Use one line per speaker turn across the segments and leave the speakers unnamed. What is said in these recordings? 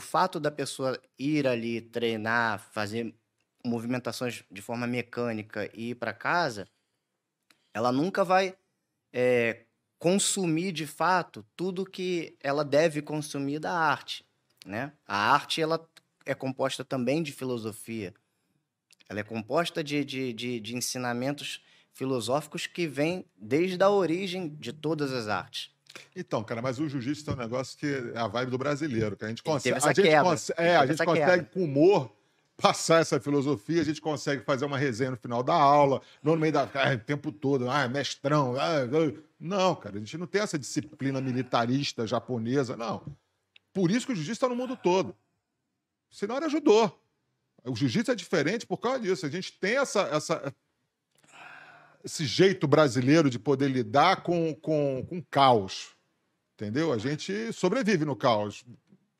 o fato da pessoa ir ali treinar, fazer movimentações de forma mecânica e ir para casa, ela nunca vai é, consumir de fato tudo que ela deve consumir da arte, né? A arte ela é composta também de filosofia, ela é composta de, de, de, de ensinamentos filosóficos que vêm desde a origem de
todas as artes. Então, cara, mas o jiu-jitsu é um negócio que é a vibe do brasileiro, que a gente consegue. A gente, cons é, a gente consegue com humor passar essa filosofia, a gente consegue fazer uma resenha no final da aula, não no meio da. Ah, o tempo todo, ah, mestrão. Ah, ah. não, cara, a gente não tem essa disciplina militarista japonesa, não. Por isso que o jiu-jitsu está no mundo todo. Senão ajudou O jiu-jitsu é diferente por causa disso. A gente tem essa, essa esse jeito brasileiro de poder lidar com, com, com caos. Entendeu? A gente sobrevive no caos.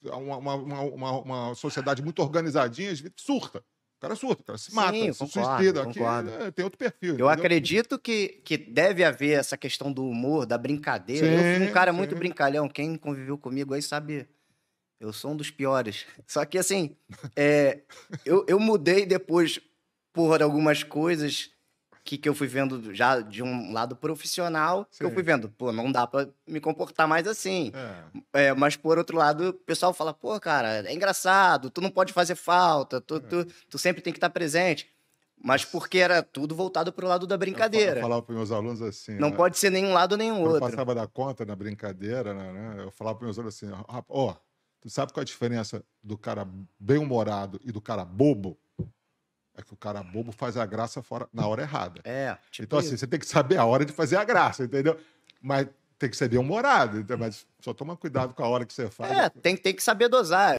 É uma, uma, uma, uma sociedade muito organizadinha, surta. O cara surta, o cara se mata, Sim, se concordo, suicida. Concordo. Aqui, é, tem outro perfil. Eu entendeu? acredito que, que
deve haver essa questão do humor, da brincadeira. Sim, eu fui um cara sim. muito brincalhão. Quem conviveu comigo aí sabe. Eu sou um dos piores. Só que, assim, é, eu, eu mudei depois por algumas coisas que, que eu fui vendo já de um lado profissional, Sim. que eu fui vendo, pô, não dá pra me comportar mais assim. É. É, mas por outro lado, o pessoal fala, pô, cara, é engraçado, tu não pode fazer falta, tu, é. tu, tu sempre tem que estar presente. Mas porque era tudo voltado pro lado da brincadeira. Eu falava
para meus alunos assim. Não né? pode ser nenhum lado nem outro. Eu passava da conta na brincadeira, né? né? Eu falava para meus alunos assim: ó, oh, tu sabe qual é a diferença do cara bem-humorado e do cara bobo? É que o cara bobo faz a graça fora, na hora errada. É. Tipo então, assim, isso. você tem que saber a hora de fazer a graça, entendeu? Mas tem que ser bem humorado, mas só toma cuidado com a hora que você faz. É,
tem, tem que saber dosar.